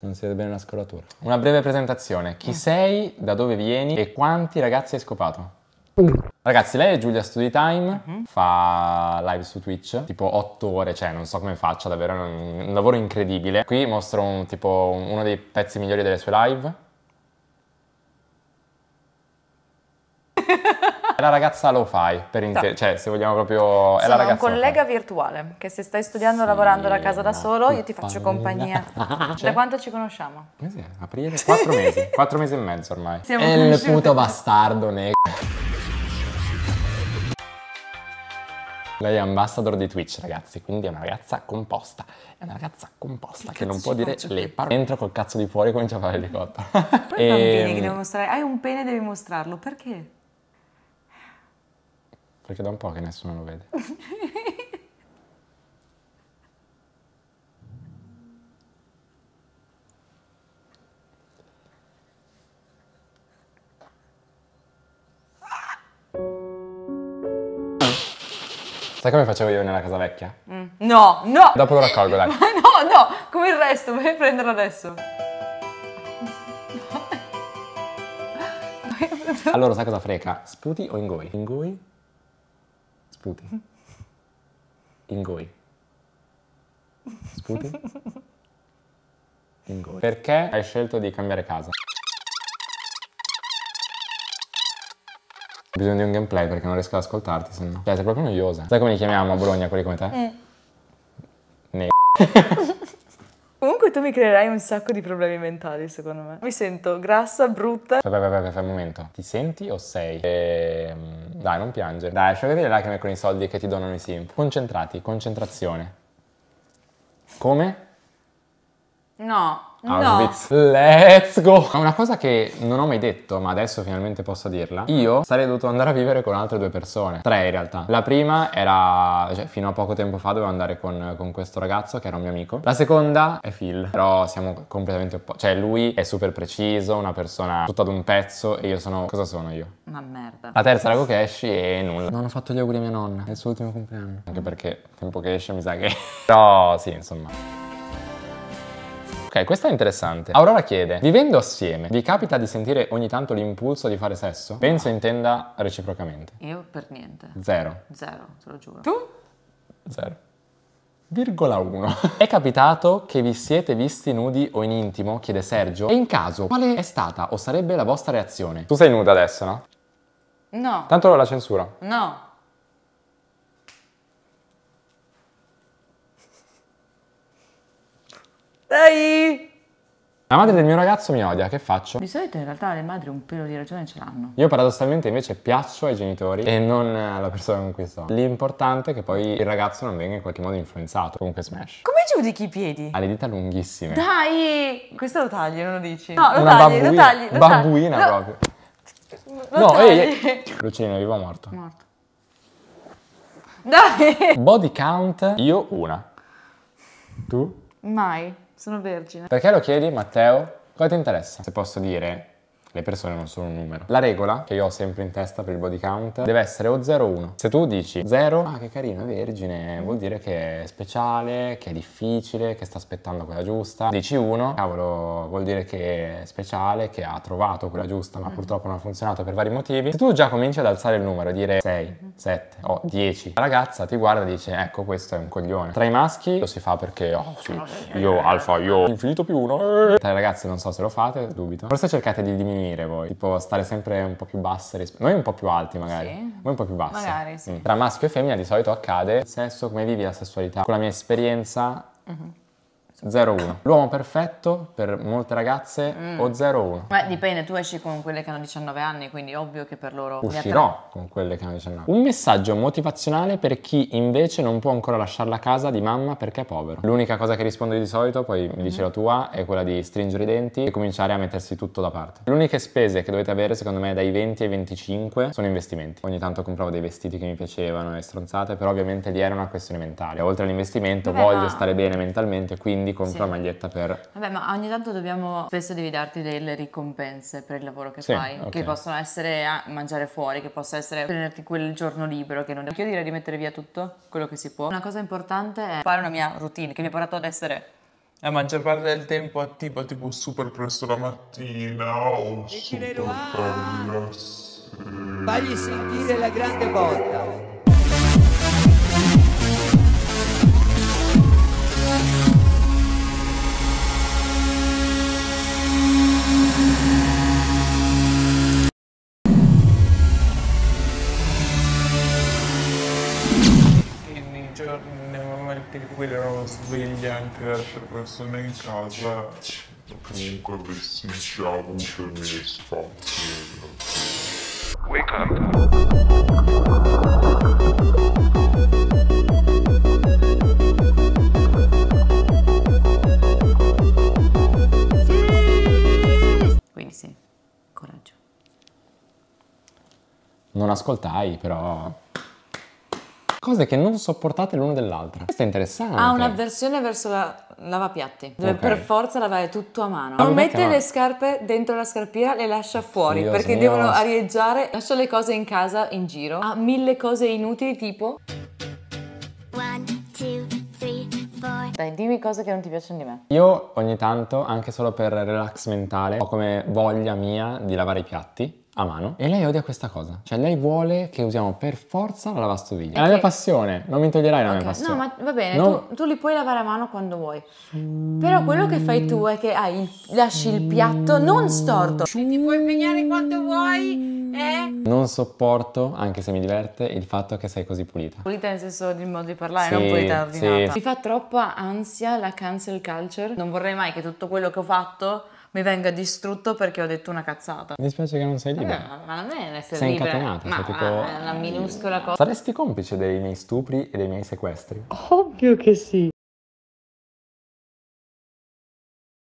Non si vede bene la scolatura. Una breve presentazione. Chi ah. sei, da dove vieni e quanti ragazzi hai scopato? Ragazzi, lei è Giulia Studytime, uh mhm. -huh. fa live su Twitch, tipo 8 ore, cioè non so come faccia davvero, un, un lavoro incredibile. Qui mostro un, tipo uno dei pezzi migliori delle sue live. la ragazza lo fai, per intero, cioè se vogliamo proprio... È Sono la ragazza un collega virtuale che se stai studiando e sì, lavorando da casa da solo io ti faccio compagnia. Cioè? Da quanto ci conosciamo? Mese, aprile, quattro mesi, quattro mesi e mezzo ormai. Siamo è il puto bastardo, ne... Lei è ambassador di Twitch, ragazzi, quindi è una ragazza composta. È una ragazza composta che, che non può dire le parole. Entra col cazzo di fuori e comincia a fare l'elicottero. Poi e... i bambini che ehm, devono mostrare. Hai un pene e devi mostrarlo, perché? Perché da un po' che nessuno lo vede. Sai come facevo io nella casa vecchia? Mm. No, no! Dopo lo raccolgo, dai. no, no, come il resto, vai a prenderlo adesso. allora, sai cosa frega? Sputi o ingoi? Ingoi Sputi. Ingoi. Sputi. Ingoi. Perché hai scelto di cambiare casa? Ho bisogno di un gameplay perché non riesco ad ascoltarti, sennò. Cioè, sei proprio noiosa. Sai come li chiamiamo a Bologna quelli come te? Mm. Ne. Comunque tu mi creerai un sacco di problemi mentali, secondo me. Mi sento grassa, brutta. Aspetta, aspetta, aspetta un momento. Ti senti o sei? Ehm, dai, non piangere. Dai, lascia vedere le lacrime con i soldi che ti donano i simp. Concentrati, concentrazione. Come? No, Auschwitz. No. Let's go! Una cosa che non ho mai detto, ma adesso finalmente posso dirla. Io sarei dovuto andare a vivere con altre due persone. Tre in realtà. La prima era, cioè fino a poco tempo fa dovevo andare con, con questo ragazzo che era un mio amico. La seconda è Phil. Però siamo completamente opposti. Cioè lui è super preciso, una persona tutta ad un pezzo e io sono... Cosa sono io? Una merda. La terza era Kokeshi e nulla. Non ho fatto gli auguri a mia nonna. È il suo ultimo compleanno. Anche perché tempo che esce mi sa che... Però sì, insomma. Ok, questa è interessante. Aurora chiede, vivendo assieme, vi capita di sentire ogni tanto l'impulso di fare sesso? Penso intenda reciprocamente. Io per niente. Zero. Zero, te lo giuro. Tu? Zero. Virgola 1. è capitato che vi siete visti nudi o in intimo? Chiede Sergio. E in caso, quale è stata o sarebbe la vostra reazione? Tu sei nuda adesso, no? No. Tanto la censura. No. Dai! La madre del mio ragazzo mi odia, che faccio? Di solito in realtà le madri un pelo di ragione ce l'hanno. Io paradossalmente invece piaccio ai genitori e non alla persona con cui sto. L'importante è che poi il ragazzo non venga in qualche modo influenzato. Comunque smash. Come giudichi i piedi? Ha le dita lunghissime. Dai! Questo lo tagli, non lo dici? No, lo Una tagli, babbuina, lo tagli. Lo babbuina lo... proprio. Lo no, tagli. ehi, Lucino, vivo o morto? Morto. Dai! Body count, io una. Tu? Mai. Sono vergine. Perché lo chiedi, Matteo? Cosa ti interessa? Se posso dire, le persone non sono un numero. La regola che io ho sempre in testa per il body count deve essere o 0 o 1. Se tu dici 0, ah che carino, è vergine, vuol dire che è speciale, che è difficile, che sta aspettando quella giusta. Dici 1, cavolo, vuol dire che è speciale, che ha trovato quella giusta, ma mm. purtroppo non ha funzionato per vari motivi. Se tu già cominci ad alzare il numero e dire 6, 7 mm-hmm. o 10, la ragazza ti guarda e dice ecco questo è un coglione. Tra i maschi lo si fa perché, oh sì, io eh. alfa, io infinito più 1. Tra le ragazze non so se lo fate, dubito. Forse cercate di diminuire venire voi? Tipo stare sempre un po' più basse rispetto... Noi un po' più alti magari. Sì. Noi un po' più basse. Magari, sì. Mm. Tra maschio e femmina di solito accade il senso come vivi la sessualità. Con la mia esperienza... Mm-hmm 0-1. L'uomo perfetto per molte ragazze mm. o 0-1. Beh, dipende, tu esci con quelle che hanno 19 anni, quindi ovvio che per loro... Uscirò con quelle che hanno 19. Un messaggio motivazionale per chi invece non può ancora lasciare la casa di mamma perché è povero. L'unica cosa che rispondo di solito, poi mi mm. la tua, è quella di stringere i denti e cominciare a mettersi tutto da parte. Le uniche spese che dovete avere, secondo me, dai 20 ai 25 sono investimenti. Ogni tanto compravo dei vestiti che mi piacevano e stronzate, però ovviamente lì era una questione mentale. Oltre all'investimento Dove voglio va? stare bene mentalmente, quindi quindi compri sì. la maglietta per... Vabbè, ma ogni tanto dobbiamo, spesso devi darti delle ricompense per il lavoro che sì, fai, okay. che possono essere mangiare fuori, che possa essere prenderti quel giorno libero, che non... Io direi di mettere via tutto quello che si può. Una cosa importante è fare una mia routine, che mi ha portato ad essere la maggior parte del tempo attiva tipo super presto la mattina o oh, super per la sera. Fagli sentire la grande botta. sveglia anche altre persone in casa comunque vesticciavo per me spazi Wake up Non ascoltai, però cose che non sopportate l'una dell'altra. Questo è interessante. Ha un'avversione verso la lavapiatti, dove okay. per forza lavare tutto a mano. Non mette le scarpe dentro la scarpiera, le lascia fuori Dios perché mio. devono arieggiare. Lascia le cose in casa, in giro. Ha mille cose inutili tipo... Dai, dimmi cose che non ti piacciono di me. Io ogni tanto, anche solo per relax mentale, ho come voglia mia di lavare i piatti a mano e lei odia questa cosa. Cioè lei vuole che usiamo per forza la lavastoviglie. È la mia passione, non mi toglierai la okay. mia passione. No, ma va bene, non... tu, tu, li puoi lavare a mano quando vuoi. Però quello che fai tu è che ah, lasci il piatto non storto. Mm. Ti puoi impegnare quanto vuoi. Eh? Non sopporto, anche se mi diverte, il fatto che sei così pulita. Pulita nel senso di modo di parlare, sì, non pulita ordinata. Sì. Mi fa troppa ansia la cancel culture. Non vorrei mai che tutto quello che ho fatto mi venga distrutto perché ho detto una cazzata. Mi dispiace che non sei libera. Eh, ma non è essere sei libera. Sei incatenata, ma, sei tipo... Ma, una minuscola cosa. Saresti complice dei miei stupri e dei miei sequestri? Ovvio che sì.